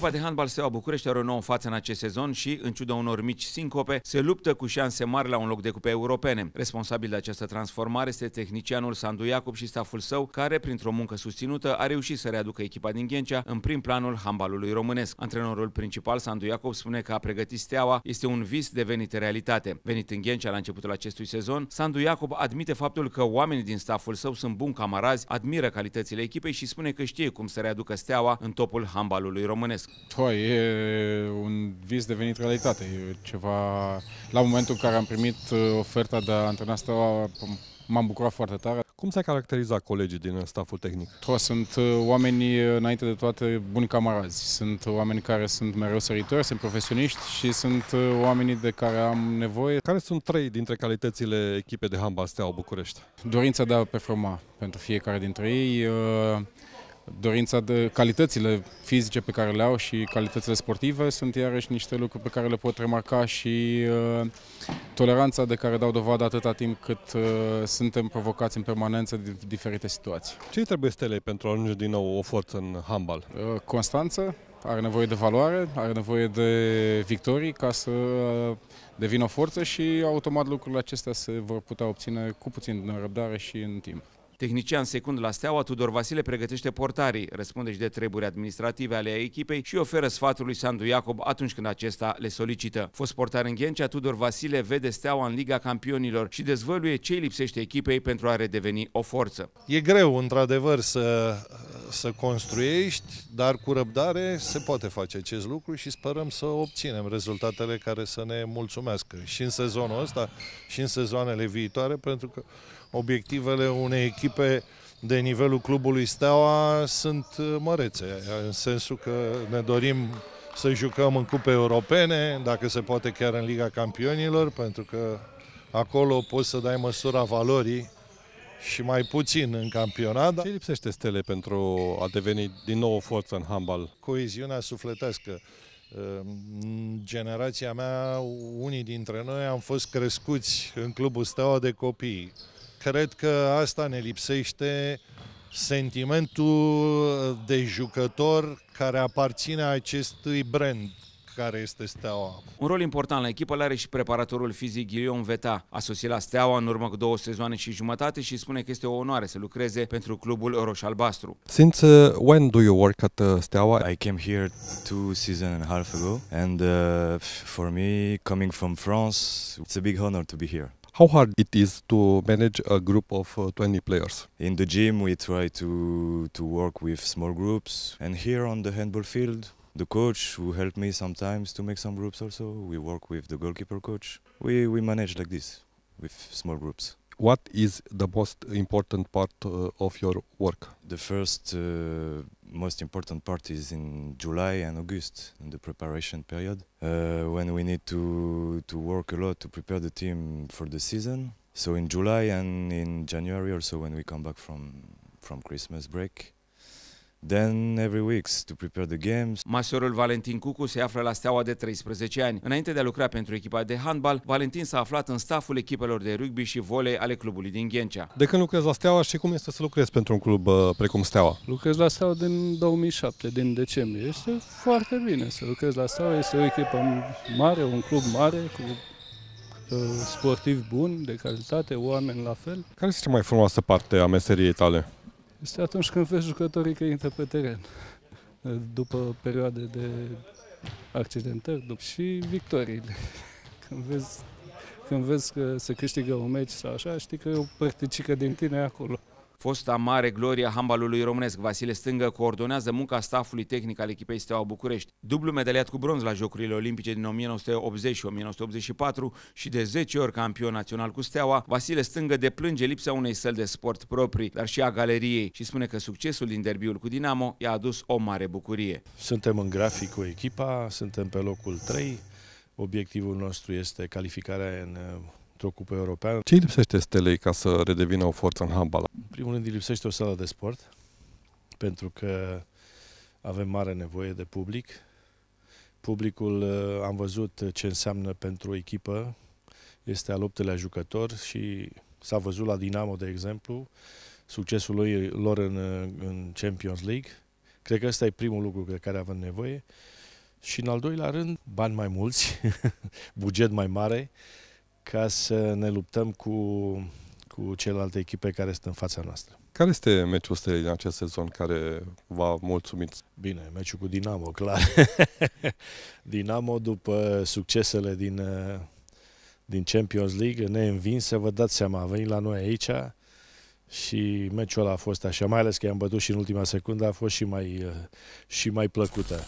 Echipa de handbal Steaua București are o nouă față în acest sezon și, în ciuda unor mici sincope, se luptă cu șanse mari la un loc de cupe europene. Responsabil de această transformare este tehnicianul Sandu Iacob și staful său, care, printr-o muncă susținută, a reușit să readucă echipa din Ghencea în prim planul handbalului românesc. Antrenorul principal, Sandu Iacob, spune că a pregătit Steaua este un vis devenit realitate. Venit în Ghencea la începutul acestui sezon, Sandu Iacob admite faptul că oamenii din staful său sunt buni camarazi, admiră calitățile echipei și spune că știe cum să readucă Steaua în topul handbalului românesc. To, e un vis devenit realitate. E ceva... La momentul în care am primit uh, oferta de a antrena steaua, uh, m-am bucurat foarte tare. Cum s-a caracterizat colegii din staful tehnic? Toa sunt uh, oameni, înainte de toate, buni camarazi. Sunt oameni care sunt mereu săritori, sunt profesioniști și sunt oamenii de care am nevoie. Care sunt trei dintre calitățile echipei de handbal Steaua București? Dorința de a performa pentru fiecare dintre ei, dorința de calitățile fizice pe care le au și calitățile sportive sunt iarăși niște lucruri pe care le pot remarca și uh, toleranța de care dau dovadă atâta timp cât uh, suntem provocați în permanență din diferite situații. Ce trebuie stele pentru a ajunge din nou o forță în handbal? Uh, Constanță, are nevoie de valoare, are nevoie de victorii ca să uh, devină o forță și automat lucrurile acestea se vor putea obține cu puțin răbdare și în timp. Tehnician secund la Steaua, Tudor Vasile pregătește portarii, răspunde și de treburi administrative ale echipei și oferă sfatul lui Sandu Iacob atunci când acesta le solicită. Fost portar în Ghencea, Tudor Vasile vede Steaua în Liga Campionilor și dezvăluie ce lipsește echipei pentru a redeveni o forță. E greu, într-adevăr, să să construiești, dar cu răbdare se poate face acest lucru și sperăm să obținem rezultatele care să ne mulțumească și în sezonul ăsta și în sezoanele viitoare, pentru că obiectivele unei echipe de nivelul clubului Steaua sunt uh, mărețe, în sensul că ne dorim să jucăm în cupe europene, dacă se poate chiar în Liga Campionilor, pentru că acolo poți să dai măsura valorii și mai puțin în campionat. Ce lipsește stele pentru a deveni din nou o forță în handbal? Coeziunea sufletească. Ehm, generația mea, unii dintre noi am fost crescuți în clubul Steaua de copii. Cred că asta ne lipsește sentimentul de jucător care aparține acestui brand, care este Steaua Un rol important la echipă l are și preparatorul fizic Ghilion Veta. A sosit la Steaua în urmă cu două sezoane și jumătate și spune că este o onoare să lucreze pentru clubul roș-albastru. Since uh, when do you work at uh, Steaua? I came here two season and a half ago and uh, for me coming from France it's a big honor to be here. How hard it is to manage a group of uh, 20 players? In the gym we try to to work with small groups and here on the handball field The coach who helped me sometimes to make some groups also. We work with the goalkeeper coach. We, we manage like this with small groups. What is the most important part uh, of your work? The first uh, most important part is in July and August, in the preparation period, uh, when we need to, to work a lot to prepare the team for the season. So in July and in January also when we come back from, from Christmas break, Then every weeks to prepare the games. Masorul Valentin Cucu se află la Steaua de 13 ani. Înainte de a lucra pentru echipa de handbal, Valentin s-a aflat în staful echipelor de rugby și volei ale clubului din Ghencea. De când lucrez la Steaua și cum este să lucrezi pentru un club uh, precum Steaua? Lucrez la Steaua din 2007, din decembrie. Este foarte bine să lucrez la Steaua. Este o echipă mare, un club mare, cu uh, sportivi buni, de calitate, oameni la fel. Care este cea mai frumoasă parte a meseriei tale? este atunci când vezi jucătorii că intră pe teren după perioade de accidentări după și victoriile. Când vezi, când vezi că se câștigă un meci sau așa, știi că e o părticică din tine acolo. Fosta mare gloria handbalului românesc, Vasile Stângă coordonează munca stafului tehnic al echipei Steaua București. Dublu medaliat cu bronz la Jocurile Olimpice din 1980 și 1984 și de 10 ori campion național cu Steaua, Vasile Stângă deplânge lipsa unei săli de sport proprii, dar și a galeriei și spune că succesul din derbiul cu Dinamo i-a adus o mare bucurie. Suntem în grafic cu echipa, suntem pe locul 3, Obiectivul nostru este calificarea în într-o cupă europeană. Ce îi lipsește Stelei ca să redevină o forță în handbal? În primul rând îi lipsește o sală de sport, pentru că avem mare nevoie de public. Publicul uh, am văzut ce înseamnă pentru o echipă, este al optelea jucător și s-a văzut la Dinamo, de exemplu, succesul lui, lor în, uh, în Champions League. Cred că ăsta e primul lucru de care avem nevoie. Și în al doilea rând, bani mai mulți, buget mai mare, ca să ne luptăm cu, cu celelalte echipe care sunt în fața noastră. Care este meciul ăsta din acest sezon care v-a mulțumit? Bine, meciul cu Dinamo, clar. Dinamo, după succesele din, din Champions League, ne neînvinsă, vă dați seama, a venit la noi aici și meciul ăla a fost așa, mai ales că i-am bătut și în ultima secundă, a fost și mai, și mai plăcută.